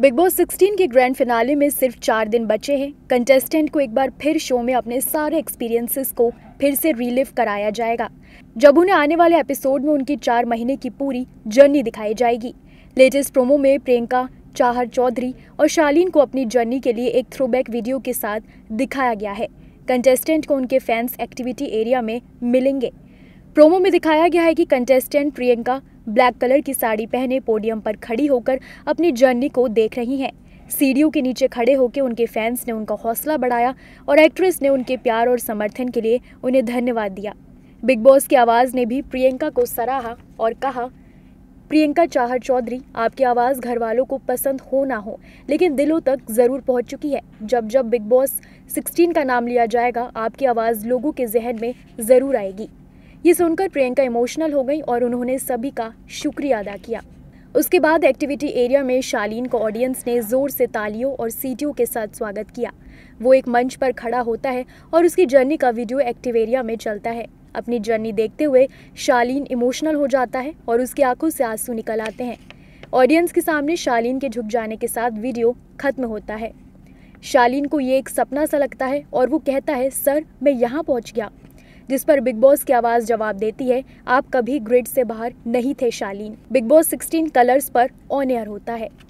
big Boss 16 के grand finale में सिर्फ चार दिन बचे हैं कंटेस्टेंट को एक बार फिर शो में अपने सारे एक्सपीरियंसेस को फिर से रिलिव कराया जाएगा जब उन्हें आने वाले एपिसोड में उनकी चार महीने की पूरी जर्नी दिखाई जाएगी लेटेस्ट प्रोमो में प्रियंका चाहर चौधरी और शालीन को अपनी जर्नी के लिए एक थ्रोबैक वीडियो के साथ दिखाया गया है कंटेस्टेंट को उनके फैंस एक्टिविटी एरिया में मिलेंगे प्रोमो में दिखाया गया है कि कंटेस्टेंट प्रियंका ब्लैक कलर की साड़ी पहने पोडियम पर खड़ी होकर अपनी जर्नी को देख रही हैं सीढ़ियों के नीचे खड़े होकर उनके फैंस ने उनका हौसला बढ़ाया और एक्ट्रेस ने उनके प्यार और समर्थन के लिए उन्हें धन्यवाद दिया बिग बॉस की आवाज़ ने भी प्रियंका को सराहा और कहा प्रियंका चाहर चौधरी आपकी आवाज़ घर वालों को पसंद हो ना हो लेकिन दिलों तक ज़रूर पहुंच चुकी है जब जब बिग बॉस 16 का नाम लिया जाएगा आपकी आवाज़ लोगों के जहन में ज़रूर आएगी ये सुनकर प्रियंका इमोशनल हो गई और उन्होंने सभी का शुक्रिया अदा किया उसके बाद एक्टिविटी एरिया में शालीन को ऑडियंस ने ज़ोर से तालियों और सीटियों के साथ स्वागत किया वो एक मंच पर खड़ा होता है और उसकी जर्नी का वीडियो एक्टिव एरिया में चलता है अपनी जर्नी देखते हुए शालीन इमोशनल हो जाता है और उसकी आंखों से आंसू निकल आते हैं ऑडियंस के सामने शालीन के झुक जाने के साथ वीडियो खत्म होता है शालीन को ये एक सपना सा लगता है और वो कहता है सर मैं यहाँ पहुँच गया जिस पर बिग बॉस की आवाज़ जवाब देती है आप कभी ग्रिड से बाहर नहीं थे शालीन बिग बॉस 16 कलर्स पर ऑन एयर होता है